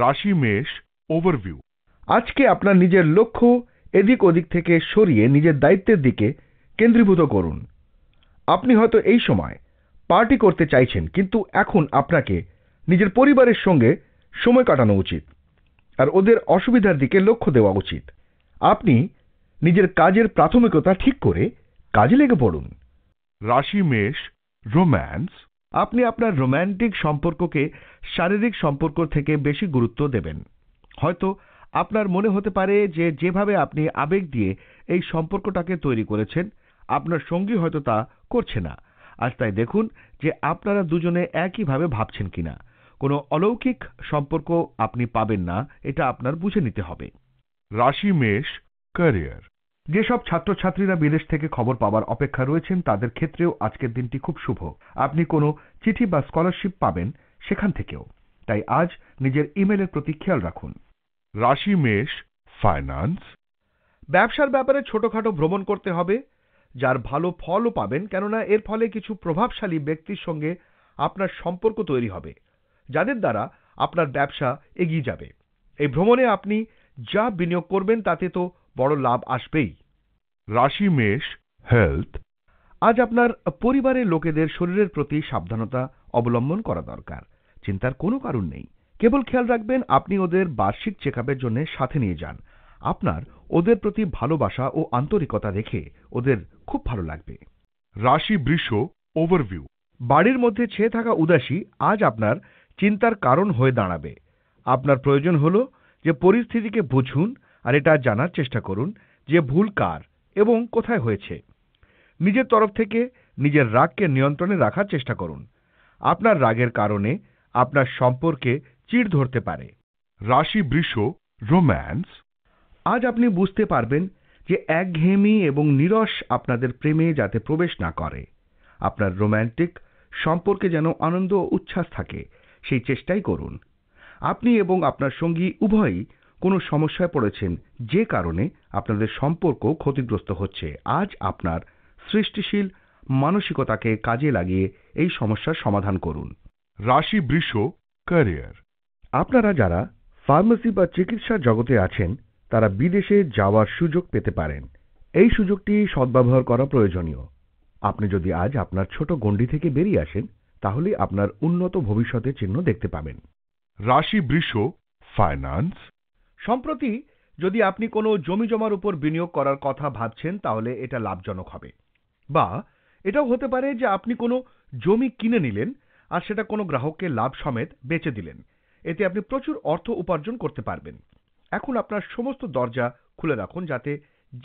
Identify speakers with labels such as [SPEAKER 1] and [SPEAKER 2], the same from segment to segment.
[SPEAKER 1] রাশি মেষ ওভারভিউ আজকে আপনার নিজের লক্ষ্য এদিক ওদিক থেকে সরিয়ে নিজের দায়িত্বের দিকে কেন্দ্রীভূত করুন আপনি হয়তো এই সময় পার্টি করতে চাইছেন কিন্তু এখন আপনাকে নিজের পরিবারের সঙ্গে সময় কাটানো উচিত আর ওদের অসুবিধার দিকে লক্ষ্য দেওয়া উচিত আপনি নিজের কাজের প্রাথমিকতা ঠিক করে কাজে লেগে পড়ুন রাশি মেষ রোম্যান্স আপনি আপনার রোম্যান্টিক সম্পর্ককে শারীরিক সম্পর্ক থেকে বেশি গুরুত্ব দেবেন হয়তো আপনার মনে হতে পারে যে যেভাবে আপনি আবেগ দিয়ে এই সম্পর্কটাকে তৈরি করেছেন আপনার সঙ্গী হয়তো তা করছে না আজ তাই দেখুন যে আপনারা দুজনে একইভাবে ভাবছেন কিনা কোনো অলৌকিক সম্পর্ক আপনি পাবেন না এটা আপনার বুঝে নিতে হবে রাশি মেষ ক্যারিয়ার যেসব ছাত্রছাত্রীরা বিদেশ থেকে খবর পাওয়ার অপেক্ষা রয়েছেন তাদের ক্ষেত্রেও আজকের দিনটি খুব শুভ আপনি কোনো চিঠি বা স্কলারশিপ পাবেন সেখান থেকেও তাই আজ নিজের ইমেলের প্রতি খেয়াল রাখুন রাশি মেষ ফাইন্যান্স ব্যবসার ব্যাপারে ছোটখাটো ভ্রমণ করতে হবে যার ভালো ফলও পাবেন কেননা এর ফলে কিছু প্রভাবশালী ব্যক্তির সঙ্গে আপনার সম্পর্ক তৈরি হবে যাদের দ্বারা আপনার ব্যবসা এগিয়ে যাবে এই ভ্রমণে আপনি যা বিনিয়োগ করবেন তাতে তো বড় লাভ আসবেই রাশি মেষ হেলথ আজ আপনার পরিবারের লোকেদের শরীরের প্রতি সাবধানতা অবলম্বন করা দরকার চিন্তার কোনো কারণ নেই কেবল খেয়াল রাখবেন আপনি ওদের বার্ষিক চেক আপের জন্য সাথে নিয়ে যান আপনার ওদের প্রতি ভালোবাসা ও আন্তরিকতা দেখে ওদের খুব ভালো লাগবে রাশি বৃষ ওভারভিউ বাড়ির মধ্যে ছেয়ে থাকা উদাসী আজ আপনার চিন্তার কারণ হয়ে দাঁড়াবে আপনার প্রয়োজন হল যে পরিস্থিতিকে বুঝুন আর এটা জানার চেষ্টা করুন যে ভুল কার এবং কোথায় হয়েছে নিজের তরফ থেকে নিজের রাগকে নিয়ন্ত্রণে রাখার চেষ্টা করুন আপনার রাগের কারণে আপনার সম্পর্কে চিড় ধরতে পারে রাশি বৃষ রোম্যান্স আজ আপনি বুঝতে পারবেন যে একঘেয়েমি এবং নিরস আপনাদের প্রেমে যাতে প্রবেশ না করে আপনার রোম্যান্টিক সম্পর্কে যেন আনন্দ ও উচ্ছ্বাস থাকে সেই চেষ্টাই করুন আপনি এবং আপনার সঙ্গী উভয়ই কোনো সমস্যায় পড়েছেন যে কারণে আপনাদের সম্পর্ক ক্ষতিগ্রস্ত হচ্ছে আজ আপনার সৃষ্টিশীল মানসিকতাকে কাজে লাগিয়ে এই সমস্যার সমাধান করুন রাশি বৃষ ক্যারিয়ার আপনারা যারা ফার্মেসি বা চিকিৎসা জগতে আছেন তারা বিদেশে যাওয়ার সুযোগ পেতে পারেন এই সুযোগটি সদ্ব্যবহার করা প্রয়োজনীয় আপনি যদি আজ আপনার ছোট গণ্ডি থেকে বেরিয়ে আসেন তাহলে আপনার উন্নত ভবিষ্যতের চিহ্ন দেখতে পাবেন
[SPEAKER 2] রাশি বৃষ ফাইন্যান্স
[SPEAKER 1] সম্প্রতি যদি আপনি কোনো জমিজমার উপর বিনিয়োগ করার কথা ভাবছেন তাহলে এটা লাভজনক হবে বা এটাও হতে পারে যে আপনি কোনো জমি কিনে নিলেন আর সেটা কোনো গ্রাহককে লাভ সমেত বেচে দিলেন এতে আপনি প্রচুর অর্থ উপার্জন করতে পারবেন এখন আপনার সমস্ত দরজা খুলে রাখুন যাতে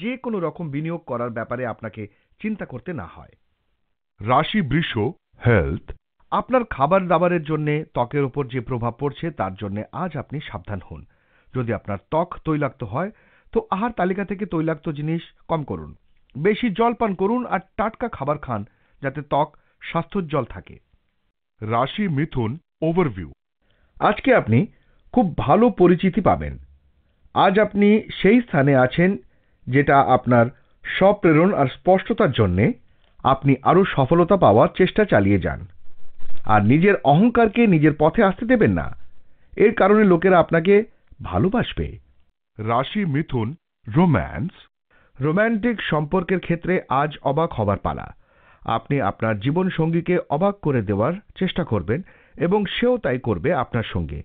[SPEAKER 1] যে কোনো রকম বিনিয়োগ করার ব্যাপারে আপনাকে চিন্তা করতে না হয়
[SPEAKER 2] রাশি বৃষ হেলথ
[SPEAKER 1] আপনার খাবার দাবারের জন্য ত্বকের ওপর যে প্রভাব পড়ছে তার জন্য আজ আপনি সাবধান হন যদি আপনার ত্বক তৈলাক্ত হয় তো আহার তালিকা থেকে তৈলাক্ত জিনিস কম করুন বেশি জল পান করুন আর টাটকা খাবার খান যাতে ত্বক স্বাস্থ্যোজ্জ্বল থাকে রাশি মিথুন ওভারভিউ আজকে আপনি খুব ভালো পরিচিতি পাবেন আজ আপনি সেই স্থানে আছেন যেটা আপনার স্বপ্রেরণ আর স্পষ্টতার জন্যে আপনি আরও সফলতা পাওয়ার চেষ্টা চালিয়ে যান আর নিজের অহংকারকে নিজের পথে আসতে দেবেন না এর কারণে লোকেরা আপনাকে ভালোবাসবে রাশি মিথুন রোম্যান্স রোম্যান্টিক সম্পর্কের ক্ষেত্রে আজ অবাক হবার পালা আপনি আপনার জীবন সঙ্গীকে অবাক করে দেওয়ার চেষ্টা করবেন এবং সেও তাই করবে আপনার সঙ্গে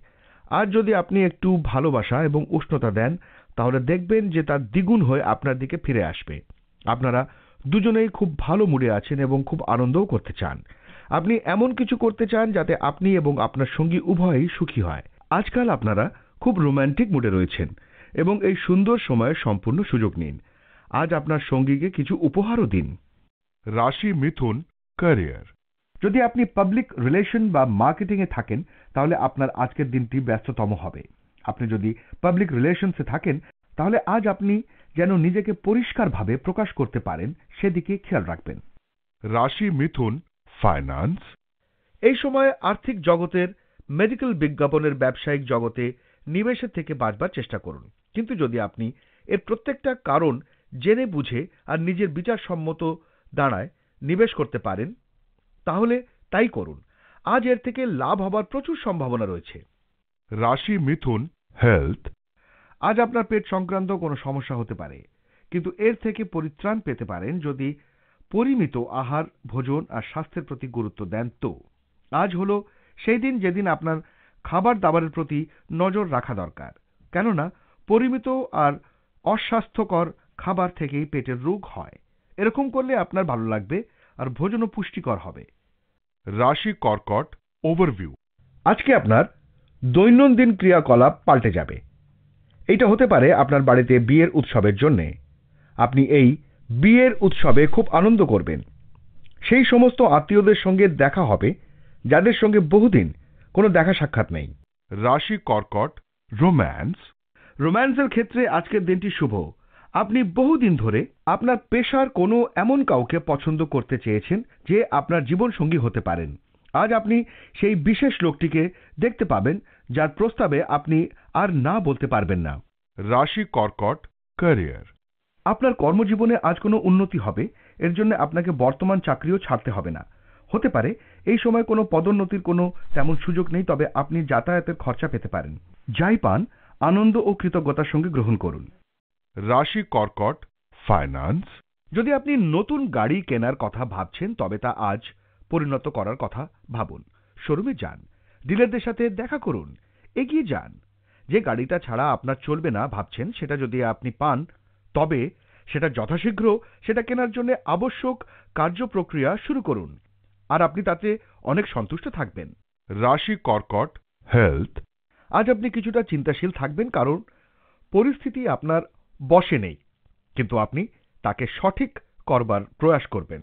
[SPEAKER 1] আর যদি আপনি একটু ভালোবাসা এবং উষ্ণতা দেন তাহলে দেখবেন যে তার দ্বিগুণ হয়ে আপনার দিকে ফিরে আসবে আপনারা দুজনেই খুব ভালো মুডে আছেন এবং খুব আনন্দও করতে চান আপনি এমন কিছু করতে চান যাতে আপনি এবং আপনার সঙ্গী উভয়ই সুখী হয় আজকাল আপনারা খুব রোম্যান্টিক মুডে রয়েছেন এবং এই সুন্দর সময়ে সম্পূর্ণ সুযোগ নিন আজ আপনার সঙ্গীকে কিছু উপহারও দিন রাশি মিথুন ক্যারিয়ার যদি আপনি পাবলিক রিলেশন বা মার্কেটিংয়ে থাকেন তাহলে আপনার আজকের দিনটি ব্যস্ততম হবে আপনি যদি পাবলিক রিলেশনসে থাকেন তাহলে আজ আপনি যেন নিজেকে পরিষ্কারভাবে প্রকাশ করতে পারেন সেদিকে খেয়াল রাখবেন রাশি মিথুন ফাইন্যান্স এই সময়ে আর্থিক জগতের মেডিকেল বিজ্ঞাপনের ব্যবসায়িক জগতে নিমেষের থেকে বাঁচবার চেষ্টা করুন কিন্তু যদি আপনি এর প্রত্যেকটা কারণ জেনে বুঝে আর নিজের বিচারসম্মত দাঁড়ায় নিবেশ করতে পারেন তাহলে তাই করুন আজ এর থেকে লাভ হবার প্রচুর সম্ভাবনা রয়েছে রাশি
[SPEAKER 3] মিথুন হেলথ
[SPEAKER 1] আজ আপনার পেট সংক্রান্ত কোনো সমস্যা হতে পারে কিন্তু এর থেকে পরিত্রাণ পেতে পারেন যদি পরিমিত আহার ভোজন আর স্বাস্থ্যের প্রতি গুরুত্ব দেন তো আজ হল সেই দিন যেদিন আপনার খাবার দাবারের প্রতি নজর রাখা দরকার কেননা পরিমিত আর অস্বাস্থ্যকর খাবার থেকেই পেটের রোগ হয় এরকম করলে আপনার ভালো লাগবে আর ভোজনও পুষ্টিকর হবে রাশি কর্কট ওভারভিউ আজকে আপনার দৈনন্দিন ক্রিয়াকলাপ পাল্টে যাবে এটা হতে পারে আপনার বাড়িতে বিয়ের উৎসবের জন্যে আপনি এই বিয়ের উৎসবে খুব আনন্দ করবেন সেই সমস্ত আত্মীয়দের সঙ্গে দেখা হবে যাদের সঙ্গে বহুদিন কোনো দেখা সাক্ষাৎ নেই রাশি কর্কট রোম্যান্স রোম্যান্সের ক্ষেত্রে আজকের দিনটি শুভ আপনি বহুদিন ধরে আপনার পেশার কোনো এমন কাউকে পছন্দ করতে চেয়েছেন যে আপনার জীবনসঙ্গী হতে পারেন আজ আপনি সেই বিশেষ লোকটিকে দেখতে পাবেন যার প্রস্তাবে আপনি আর না বলতে পারবেন না রাশি কর্কট ক্যারিয়ার আপনার কর্মজীবনে আজ কোনো উন্নতি হবে এর জন্য আপনাকে বর্তমান চাকরিও ছাড়তে হবে না হতে পারে এই সময় কোনো পদোন্নতির কোনো তেমন সুযোগ নেই তবে আপনি যাতায়াতের খরচা পেতে পারেন যাই পান আনন্দ ও কৃতজ্ঞতার সঙ্গে গ্রহণ করুন রাশি কর্কট ফাইন্যান্স যদি আপনি নতুন গাড়ি কেনার কথা ভাবছেন তবে তা আজ পরিণত করার কথা ভাবুন শোরুমে যান ডিলারদের সাথে দেখা করুন এগিয়ে যান যে গাড়িটা ছাড়া আপনার চলবে না ভাবছেন সেটা যদি আপনি পান তবে সেটা যথাশীঘ্র সেটা কেনার জন্য আবশ্যক কার্যপ্রক্রিয়া শুরু করুন আর আপনি তাতে অনেক সন্তুষ্ট থাকবেন রাশি কর্কট হেলথ আজ আপনি কিছুটা চিন্তাশীল থাকবেন কারণ পরিস্থিতি আপনার বসে নেই কিন্তু আপনি তাকে সঠিক করবার প্রয়াস করবেন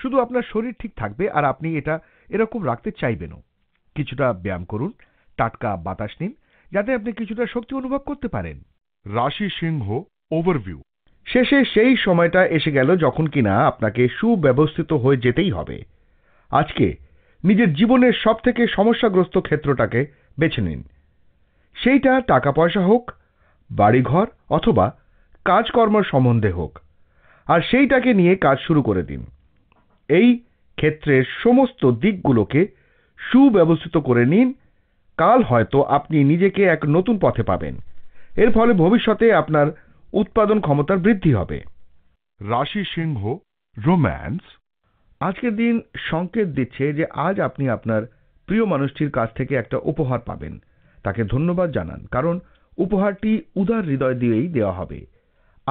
[SPEAKER 1] শুধু আপনার শরীর ঠিক থাকবে আর আপনি এটা এরকম রাখতে চাইবেনও কিছুটা ব্যায়াম করুন টাটকা বাতাস নিন যাতে আপনি কিছুটা শক্তি অনুভব করতে পারেন রাশি সিংহ ওভারভিউ শেষে সেই সময়টা এসে গেল যখন কিনা আপনাকে সুব্যবস্থিত হয়ে যেতেই হবে আজকে নিজের জীবনের সবথেকে সমস্যাগ্রস্ত ক্ষেত্রটাকে বেছে নিন সেইটা টাকা পয়সা হোক বাড়িঘর অথবা কাজকর্ম সম্বন্ধে হোক আর সেইটাকে নিয়ে কাজ শুরু করে দিন এই ক্ষেত্রের সমস্ত দিকগুলোকে সুব্যবস্থিত করে নিন কাল হয়তো আপনি নিজেকে এক নতুন পথে পাবেন এর ফলে ভবিষ্যতে আপনার উৎপাদন ক্ষমতার বৃদ্ধি হবে রাশি সিংহ রোম্যান্স আজকের দিন সংকেত দিচ্ছে যে আজ আপনি আপনার প্রিয় মানুষটির কাছ থেকে একটা উপহার পাবেন তাকে ধন্যবাদ জানান কারণ উপহারটি উদার হৃদয় দিয়েই দেওয়া হবে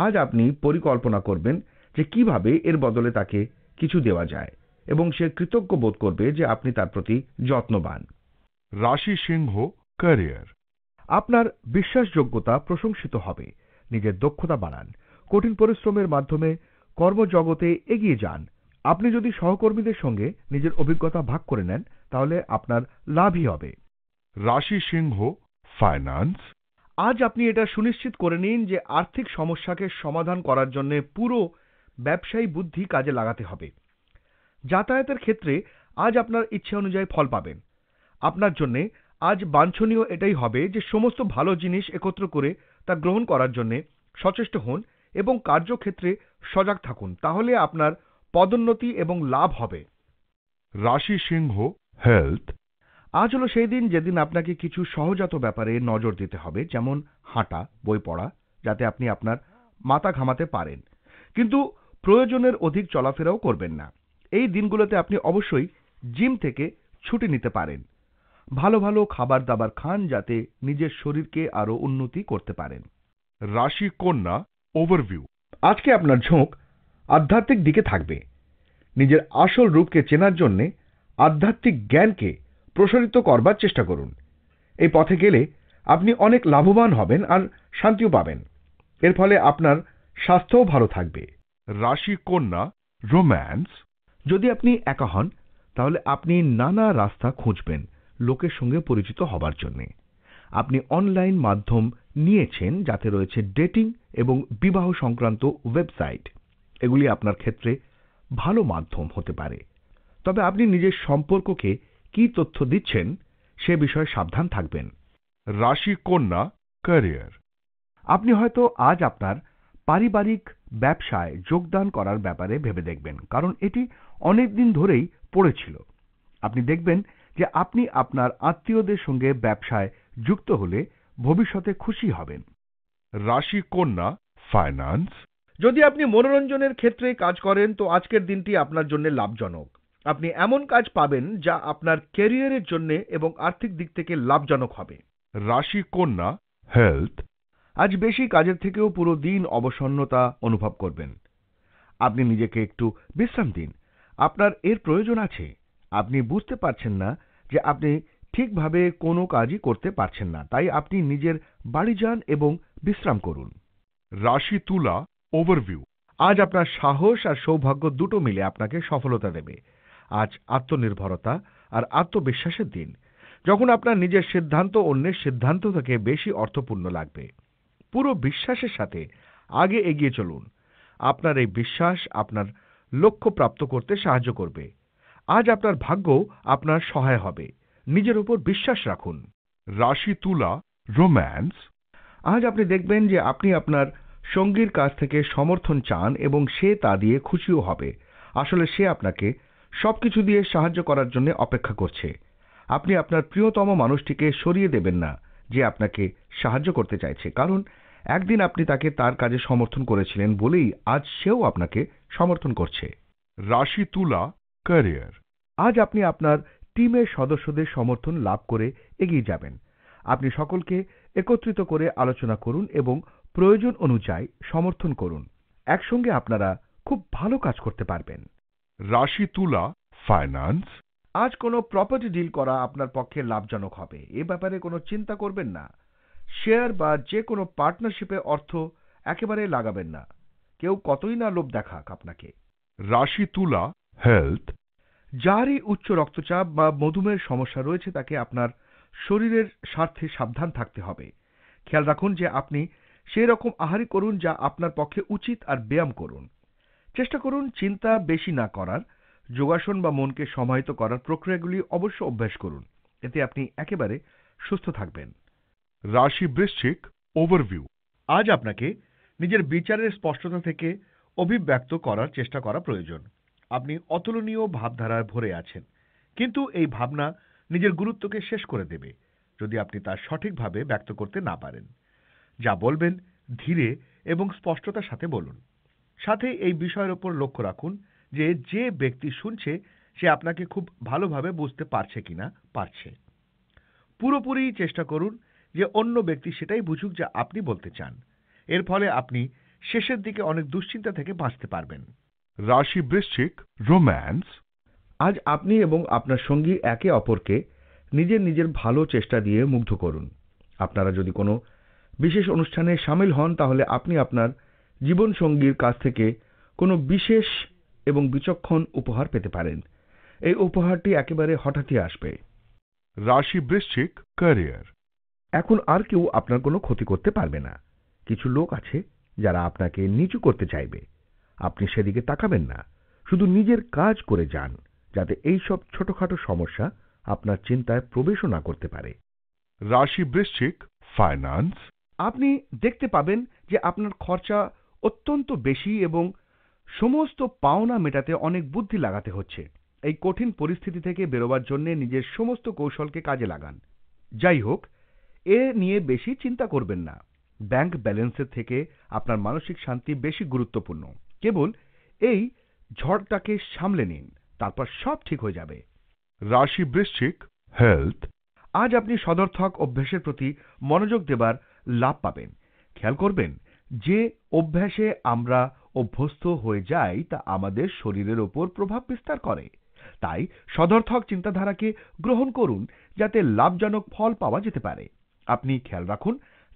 [SPEAKER 1] আজ আপনি পরিকল্পনা করবেন যে কিভাবে এর বদলে তাকে কিছু দেওয়া যায় এবং সে কৃতজ্ঞ বোধ করবে যে আপনি তার প্রতি যত্নবান রাশি সিংহ ক্যারিয়ার আপনার বিশ্বাসযোগ্যতা প্রশংসিত হবে নিজের দক্ষতা বাড়ান কঠিন পরিশ্রমের মাধ্যমে কর্মজগতে এগিয়ে যান আপনি যদি সহকর্মীদের সঙ্গে নিজের অভিজ্ঞতা ভাগ করে নেন তাহলে আপনার লাভই হবে রাশি সিংহ ফাইন্যান্স আজ আপনি এটা সুনিশ্চিত করে নিন যে আর্থিক সমস্যাকে সমাধান করার জন্য পুরো ব্যবসায়ী বুদ্ধি কাজে লাগাতে হবে যাতায়াতের ক্ষেত্রে আজ আপনার ইচ্ছে অনুযায়ী ফল পাবেন আপনার জন্যে আজ বাঞ্ছনীয় এটাই হবে যে সমস্ত ভালো জিনিস একত্র করে তা গ্রহণ করার জন্যে সচেষ্ট হন এবং কার্যক্ষেত্রে সজাগ থাকুন তাহলে আপনার পদোন্নতি এবং লাভ হবে রাশি সিংহ হেলথ আজ হলো সেই দিন যেদিন আপনাকে কিছু সহজাত ব্যাপারে নজর দিতে হবে যেমন হাঁটা বই পড়া যাতে আপনি আপনার মাথা ঘামাতে পারেন কিন্তু প্রয়োজনের অধিক চলাফেরাও করবেন না এই দিনগুলোতে আপনি অবশ্যই জিম থেকে ছুটি নিতে পারেন ভালো ভালো খাবার দাবার খান যাতে নিজের শরীরকে আরও উন্নতি করতে পারেন রাশি কন্যা ওভারভিউ আজকে আপনার ঝোঁক আধ্যাত্মিক দিকে থাকবে নিজের আসল রূপকে চেনার জন্যে আধ্যাত্মিক জ্ঞানকে প্রসারিত করবার চেষ্টা করুন এই পথে গেলে আপনি অনেক লাভবান হবেন আর শান্তিও পাবেন এর ফলে আপনার স্বাস্থ্যও ভালো থাকবে রাশি কন্যা রোম্যান্স যদি আপনি একা হন তাহলে আপনি নানা রাস্তা খুঁজবেন লোকের সঙ্গে পরিচিত হবার জন্যে আপনি অনলাইন মাধ্যম নিয়েছেন যাতে রয়েছে ডেটিং এবং বিবাহ সংক্রান্ত ওয়েবসাইট এগুলি আপনার ক্ষেত্রে ভালো মাধ্যম হতে পারে তবে আপনি নিজের সম্পর্ককে কি তথ্য দিচ্ছেন সে বিষয়ে সাবধান থাকবেন রাশি কন্যা ক্যারিয়ার আপনি হয়তো আজ আপনার পারিবারিক ব্যবসায় যোগদান করার ব্যাপারে ভেবে দেখবেন কারণ এটি অনেক দিন ধরেই পড়েছিল আপনি দেখবেন যে আপনি আপনার আত্মীয়দের সঙ্গে ব্যবসায় যুক্ত হলে ভবিষ্যতে খুশি হবেন রাশি কন্যা ফাইন্যান্স যদি আপনি মনোরঞ্জনের ক্ষেত্রে কাজ করেন তো আজকের দিনটি আপনার জন্য লাভজনক আপনি এমন কাজ পাবেন যা আপনার ক্যারিয়ারের জন্য এবং আর্থিক দিক থেকে লাভজনক হবে রাশি কন্যা হেলথ আজ বেশি কাজের থেকেও পুরো দিন অবসন্নতা অনুভব করবেন আপনি নিজেকে একটু বিশ্রাম দিন আপনার এর প্রয়োজন আছে আপনি বুঝতে পারছেন না যে আপনি ঠিকভাবে কোনো কাজই করতে পারছেন না তাই আপনি নিজের বাড়ি যান এবং বিশ্রাম করুন রাশি তুলা ওভারভিউ আজ আপনার সাহস আর সৌভাগ্য দুটো মিলে আপনাকে সফলতা দেবে আজ আত্মনির্ভরতা আর আত্মবিশ্বাসের দিন যখন আপনার নিজের সিদ্ধান্ত অন্যের সিদ্ধান্ত থেকে বেশি অর্থপূর্ণ লাগবে পুরো বিশ্বাসের সাথে আগে এগিয়ে চলুন আপনার এই বিশ্বাস আপনার লক্ষ্য প্রাপ্ত করতে সাহায্য করবে আজ আপনার ভাগ্য আপনার সহায় হবে নিজের উপর বিশ্বাস রাখুন রাশি তুলা রোম্যান্স আজ আপনি দেখবেন যে আপনি আপনার সঙ্গীর কাছ থেকে সমর্থন চান এবং সে তা দিয়ে খুশিও হবে আসলে সে আপনাকে সব কিছু দিয়ে সাহায্য করার জন্য অপেক্ষা করছে আপনি আপনার প্রিয়তম মানুষটিকে সরিয়ে দেবেন না যে আপনাকে সাহায্য করতে চাইছে কারণ একদিন আপনি তাকে তার কাজে সমর্থন করেছিলেন বলেই আজ সেও আপনাকে সমর্থন করছে রাশি তুলা ক্যারিয়ার আজ আপনি আপনার টিমের সদস্যদের সমর্থন লাভ করে এগিয়ে যাবেন আপনি সকলকে একত্রিত করে আলোচনা করুন এবং প্রয়োজন অনুযায়ী সমর্থন করুন একসঙ্গে আপনারা খুব ভালো কাজ করতে পারবেন রাশি তুলা ফাইন্যান্স আজ কোনো প্রপার্টি ডিল করা আপনার পক্ষে লাভজনক হবে এ ব্যাপারে কোনো চিন্তা করবেন না শেয়ার বা যে কোনো পার্টনারশিপে অর্থ একেবারে লাগাবেন না কেউ কতই না লোভ দেখাক আপনাকে রাশি তুলা হেলথ যারই উচ্চ রক্তচাপ বা মধুমের সমস্যা রয়েছে তাকে আপনার শরীরের স্বার্থে সাবধান থাকতে হবে খেয়াল রাখুন যে আপনি সেই রকম আহারই করুন যা আপনার পক্ষে উচিত আর ব্যায়াম করুন চেষ্টা করুন চিন্তা বেশি না করার যোগাসন বা মনকে সমাহিত করার প্রক্রিয়াগুলি অবশ্য অভ্যাস করুন এতে আপনি একেবারে সুস্থ থাকবেন রাশি বৃশ্চিক ওভারভিউ আজ আপনাকে নিজের বিচারের স্পষ্টতা থেকে অভিব্যক্ত করার চেষ্টা করা প্রয়োজন আপনি অতুলনীয় ভাবধারায় ভরে আছেন কিন্তু এই ভাবনা নিজের গুরুত্বকে শেষ করে দেবে যদি আপনি তা সঠিকভাবে ব্যক্ত করতে না পারেন যা বলবেন ধীরে এবং স্পষ্টতার সাথে বলুন সাথে এই বিষয়ের ওপর লক্ষ্য রাখুন যে যে ব্যক্তি শুনছে সে আপনাকে খুব ভালোভাবে বুঝতে পারছে কিনা পারছে পুরোপুরি চেষ্টা করুন যে অন্য ব্যক্তি সেটাই বুঝুক যা আপনি বলতে চান এর ফলে আপনি শেষের দিকে অনেক দুশ্চিন্তা থেকে বাঁচতে পারবেন রাশি বৃশ্চিক রোম্যান্স আজ আপনি এবং আপনার সঙ্গী একে অপরকে নিজের নিজের ভালো চেষ্টা দিয়ে মুগ্ধ করুন আপনারা যদি কোনো বিশেষ অনুষ্ঠানে সামিল হন তাহলে আপনি আপনার জীবনসঙ্গীর কাছ থেকে কোনো বিশেষ এবং বিচক্ষণ উপহার পেতে পারেন এই উপহারটি একেবারে হঠাৎই আসবে রাশি বৃশ্চিক ক্যারিয়ার এখন আর কেউ আপনার কোনো ক্ষতি করতে পারবে না কিছু লোক আছে যারা আপনাকে নিচু করতে চাইবে আপনি সেদিকে তাকাবেন না শুধু নিজের কাজ করে যান যাতে এই সব ছোটখাটো সমস্যা আপনার চিন্তায় প্রবেশও না করতে পারে রাশি বৃশ্চিক ফাইন্যান্স আপনি দেখতে পাবেন যে আপনার খরচা অত্যন্ত বেশি এবং সমস্ত পাওনা মেটাতে অনেক বুদ্ধি লাগাতে হচ্ছে এই কঠিন পরিস্থিতি থেকে বেরোবার জন্য নিজের সমস্ত কৌশলকে কাজে লাগান যাই হোক এ নিয়ে বেশি চিন্তা করবেন না ব্যাংক ব্যালেন্সের থেকে আপনার মানসিক শান্তি বেশি গুরুত্বপূর্ণ কেবল এই ঝড়টাকে সামলে নিন তারপর সব ঠিক হয়ে যাবে রাশি বৃশ্চিক হেলথ আজ আপনি সদর্থক অভ্যেসের প্রতি মনোযোগ দেবার লাভ পাবেন খেয়াল করবেন যে অভ্যাসে আমরা অভ্যস্ত হয়ে যাই তা আমাদের শরীরের ওপর প্রভাব বিস্তার করে তাই সদর্থক চিন্তাধারাকে গ্রহণ করুন যাতে লাভজনক ফল পাওয়া যেতে পারে আপনি খেয়াল রাখুন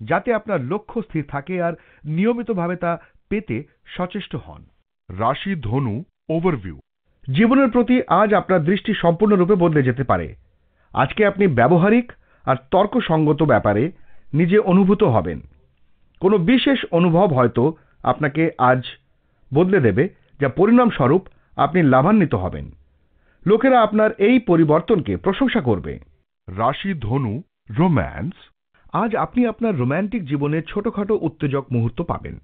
[SPEAKER 1] যাতে আপনার লক্ষ্য স্থির থাকে আর নিয়মিতভাবে তা পেতে সচেষ্ট হন রাশি ধনু ওভারভিউ জীবনের প্রতি আজ আপনার দৃষ্টি সম্পূর্ণরূপে বদলে যেতে পারে আজকে আপনি ব্যবহারিক আর তর্কসঙ্গত ব্যাপারে নিজে অনুভূত হবেন কোনো বিশেষ অনুভব হয়তো আপনাকে আজ বদলে দেবে যা পরিণামস্বরূপ আপনি লাভান্বিত হবেন লোকেরা আপনার এই পরিবর্তনকে প্রশংসা করবে রাশি ধনু রোম্যান্স আজ আপনি আপনার রোম্যান্টিক জীবনে ছোটখাটো উত্তেজক মুহূর্ত পাবেন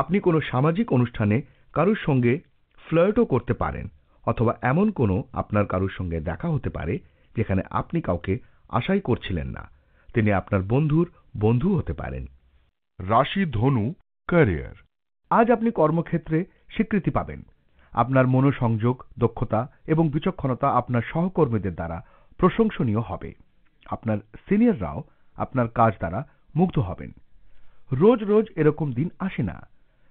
[SPEAKER 1] আপনি কোনো সামাজিক অনুষ্ঠানে কারুর সঙ্গে ফ্লয়টও করতে পারেন অথবা এমন কোনো আপনার কারুর সঙ্গে দেখা হতে পারে যেখানে আপনি কাউকে আশাই করছিলেন না তিনি আপনার বন্ধুর বন্ধু হতে পারেন রাশি ধনু ক্যারিয়ার আজ আপনি কর্মক্ষেত্রে স্বীকৃতি পাবেন আপনার মনোসংযোগ দক্ষতা এবং বিচক্ষণতা আপনার সহকর্মীদের দ্বারা প্রশংসনীয় হবে আপনার সিনিয়ররাও আপনার কাজ দ্বারা মুগ্ধ হবেন রোজ রোজ এরকম দিন আসে না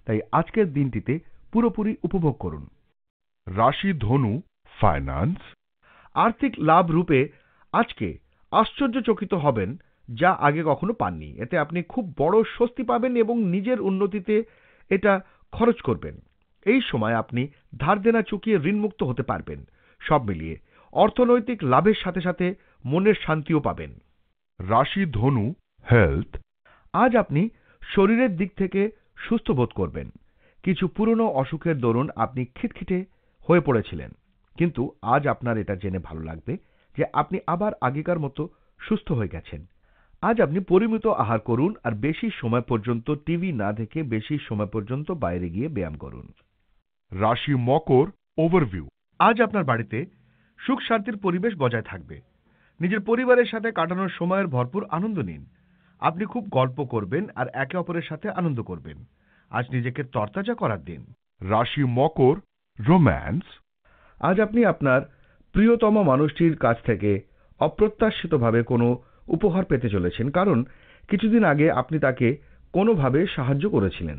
[SPEAKER 1] তাই আজকের দিনটিতে পুরোপুরি উপভোগ করুন রাশি ধনু ফাইন্যান্স আর্থিক লাভ রূপে আজকে আশ্চর্যচকিত হবেন যা আগে কখনো পাননি এতে আপনি খুব বড় স্বস্তি পাবেন এবং নিজের উন্নতিতে এটা খরচ করবেন এই সময় আপনি ধার দেনা চুকিয়ে ঋণমুক্ত হতে পারবেন সব মিলিয়ে অর্থনৈতিক লাভের সাথে সাথে মনের শান্তিও পাবেন রাশি ধনু হেলথ আজ আপনি শরীরের দিক থেকে সুস্থ বোধ করবেন কিছু পুরনো অসুখের দরুন আপনি খিটখিটে হয়ে পড়েছিলেন কিন্তু আজ আপনার এটা জেনে ভালো লাগবে যে আপনি আবার আগেকার মতো সুস্থ হয়ে গেছেন আজ আপনি পরিমিত আহার করুন আর বেশি সময় পর্যন্ত টিভি না দেখে বেশি সময় পর্যন্ত বাইরে গিয়ে ব্যায়াম করুন রাশি মকর ওভারভিউ আজ আপনার বাড়িতে সুখ শান্তির পরিবেশ বজায় থাকবে নিজের পরিবারের সাথে কাটানোর সময়ের ভরপুর আনন্দ নিন আপনি খুব গল্প করবেন আর একে অপরের সাথে আনন্দ করবেন আজ নিজেকে তরতাজা করার দিন রাশি মকর রোম্যান্স আজ আপনি আপনার প্রিয়তম মানুষটির কাছ থেকে অপ্রত্যাশিতভাবে কোনো উপহার পেতে চলেছেন কারণ কিছুদিন আগে আপনি তাকে কোনোভাবে সাহায্য করেছিলেন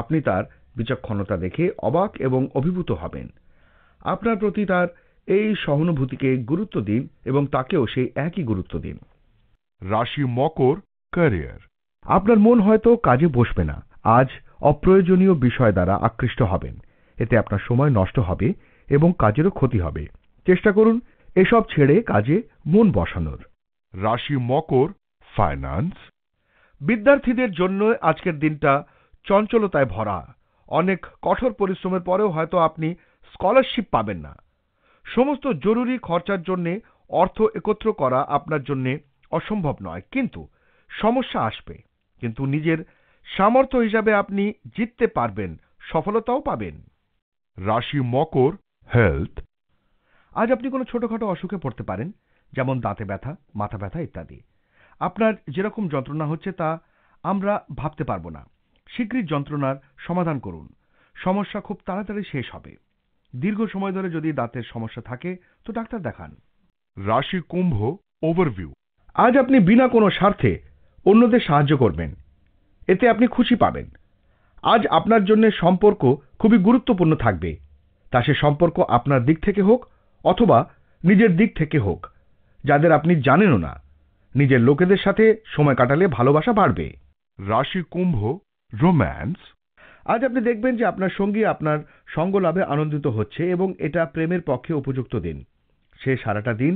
[SPEAKER 1] আপনি তার বিচক্ষণতা দেখে অবাক এবং অভিভূত হবেন আপনার প্রতি তার এই সহানুভূতিকে গুরুত্ব দিন এবং তাকেও সেই একই গুরুত্ব দিন রাশি মকর ক্যারিয়ার আপনার মন হয়তো কাজে বসবে না আজ অপ্রয়োজনীয় বিষয় দ্বারা আকৃষ্ট হবেন এতে আপনার সময় নষ্ট হবে এবং কাজেরও ক্ষতি হবে চেষ্টা করুন এসব ছেড়ে কাজে মন বসানোর রাশি মকর ফাইন্যান্স বিদ্যার্থীদের জন্য আজকের দিনটা চঞ্চলতায় ভরা অনেক কঠোর পরিশ্রমের পরেও হয়তো আপনি স্কলারশিপ পাবেন না সমস্ত জরুরি খরচার জন্যে অর্থ একত্র করা আপনার জন্যে অসম্ভব নয় কিন্তু সমস্যা আসবে কিন্তু নিজের সামর্থ্য হিসাবে আপনি জিততে পারবেন সফলতাও পাবেন রাশি মকর হেলথ আজ আপনি কোনো ছোটখাটো অসুখে পড়তে পারেন যেমন দাঁতে ব্যথা মাথা ব্যথা ইত্যাদি আপনার যেরকম যন্ত্রণা হচ্ছে তা আমরা ভাবতে পারবো না শীঘ্রই যন্ত্রণার সমাধান করুন সমস্যা খুব তাড়াতাড়ি শেষ হবে দীর্ঘ সময় ধরে যদি দাঁতের সমস্যা থাকে তো ডাক্তার দেখান রাশি কুম্ভ ওভারভিউ আজ আপনি বিনা কোনো স্বার্থে অন্যদের সাহায্য করবেন এতে আপনি খুশি পাবেন আজ আপনার জন্য সম্পর্ক খুবই গুরুত্বপূর্ণ থাকবে তা সে সম্পর্ক আপনার দিক থেকে হোক অথবা নিজের দিক থেকে হোক যাদের আপনি জানেনও না নিজের লোকেদের সাথে সময় কাটালে ভালোবাসা বাড়বে রাশি কুম্ভ রোম্যান্স আজ আপনি দেখবেন যে আপনার সঙ্গী আপনার সঙ্গ লাভে আনন্দিত হচ্ছে এবং এটা প্রেমের পক্ষে উপযুক্ত দিন সে সারাটা দিন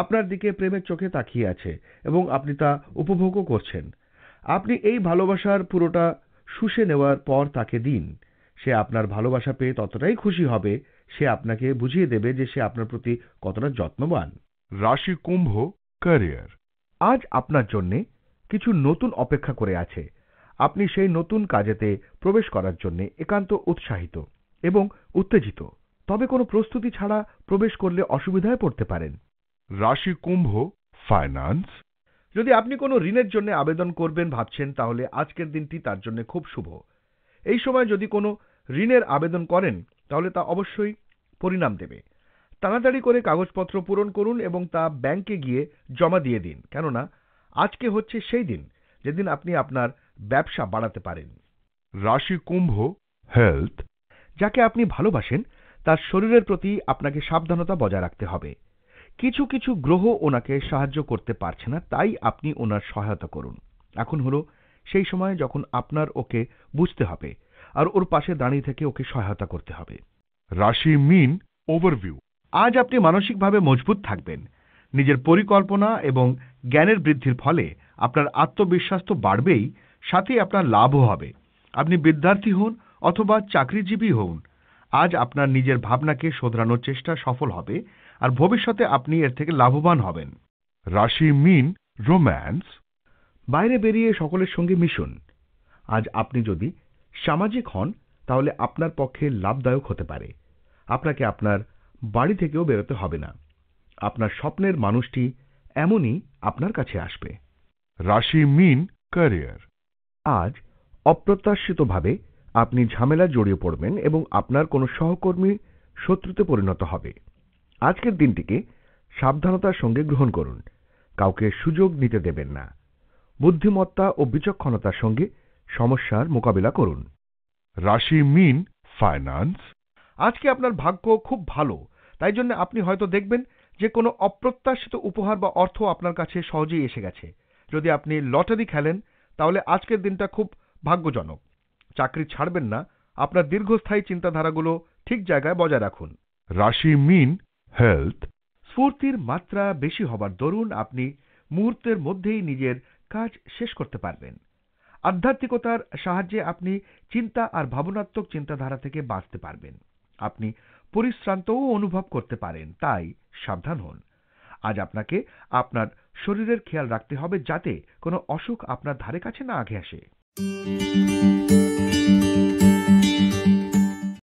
[SPEAKER 1] আপনার দিকে প্রেমের চোখে তাকিয়ে আছে এবং আপনি তা উপভোগও করছেন আপনি এই ভালোবাসার পুরোটা শুষে নেওয়ার পর তাকে দিন সে আপনার ভালোবাসা পেয়ে ততটাই খুশি হবে সে আপনাকে বুঝিয়ে দেবে যে সে আপনার প্রতি কতটা যত্নবান রাশি কুম্ভ ক্যারিয়ার আজ আপনার জন্য কিছু নতুন অপেক্ষা করে আছে আপনি সেই নতুন কাজেতে প্রবেশ করার জন্য একান্ত উৎসাহিত এবং উত্তেজিত তবে কোনো প্রস্তুতি ছাড়া প্রবেশ করলে অসুবিধায় পড়তে পারেন রাশি কুম্ভ ফাইন্যান্স যদি আপনি কোনো ঋণের জন্য আবেদন করবেন ভাবছেন তাহলে আজকের দিনটি তার জন্য খুব শুভ এই সময় যদি কোনো ঋণের আবেদন করেন তাহলে তা অবশ্যই পরিণাম দেবে তাড়াতাড়ি করে কাগজপত্র পূরণ করুন এবং তা ব্যাংকে গিয়ে জমা দিয়ে দিন কেননা আজকে হচ্ছে সেই দিন যেদিন আপনি আপনার ব্যবসা বাড়াতে পারেন রাশি কুম্ভ হেলথ যাকে আপনি ভালোবাসেন তার শরীরের প্রতি আপনাকে সাবধানতা বজায় রাখতে হবে কিছু কিছু গ্রহ ওনাকে সাহায্য করতে পারছে না তাই আপনি ওনার সহায়তা করুন এখন হলো সেই সময় যখন আপনার ওকে বুঝতে হবে আর ওর পাশে দাঁড়িয়ে থেকে ওকে সহায়তা করতে হবে রাশি মিন ওভারভিউ আজ আপনি মানসিকভাবে মজবুত থাকবেন নিজের পরিকল্পনা এবং জ্ঞানের বৃদ্ধির ফলে আপনার আত্মবিশ্বাস তো বাড়বেই সাথে আপনার লাভও হবে আপনি বিদ্যার্থী হন অথবা চাকরিজীবী হন আজ আপনার নিজের ভাবনাকে শোধরানোর চেষ্টা সফল হবে আর ভবিষ্যতে আপনি এর থেকে লাভবান হবেন রাশি মিন রোম্যান্স বাইরে বেরিয়ে সকলের সঙ্গে মিশুন আজ আপনি যদি সামাজিক হন তাহলে আপনার পক্ষে লাভদায়ক হতে পারে আপনাকে আপনার বাড়ি থেকেও বেরোতে হবে না আপনার স্বপ্নের মানুষটি এমনই আপনার কাছে আসবে রাশি মিন ক্যারিয়ার আজ অপ্রত্যাশিতভাবে আপনি ঝামেলা জড়িয়ে পড়বেন এবং আপনার কোনো সহকর্মী শত্রুতে পরিণত হবে আজকের দিনটিকে সাবধানতার সঙ্গে গ্রহণ করুন কাউকে সুযোগ নিতে দেবেন না বুদ্ধিমত্তা ও বিচক্ষণতার সঙ্গে সমস্যার মোকাবিলা করুন রাশি মিন ফাইন্যান্স আজকে আপনার ভাগ্য খুব ভালো তাই জন্য আপনি হয়তো দেখবেন যে কোনো অপ্রত্যাশিত উপহার বা অর্থ আপনার কাছে সহজেই এসে গেছে যদি আপনি লটারি খেলেন তাহলে আজকের দিনটা খুব ভাগ্যজনক চাকরি ছাড়বেন না আপনার দীর্ঘস্থায়ী চিন্তাধারাগুলো ঠিক জায়গায় বজায় রাখুন
[SPEAKER 2] রাশি মিন হেলথ
[SPEAKER 1] স্ফূর্তির মাত্রা বেশি হবার দরুন আপনি মুহূর্তের মধ্যেই নিজের কাজ শেষ করতে পারবেন আধ্যাত্মিকতার সাহায্যে আপনি চিন্তা আর ভাবনাত্মক চিন্তাধারা থেকে বাঁচতে পারবেন আপনি পরিশ্রান্তও অনুভব করতে পারেন তাই সাবধান হন আজ আপনাকে আপনার শরীরের খেয়াল রাখতে হবে যাতে কোনো অসুখ আপনার ধারে কাছে না আগে আসে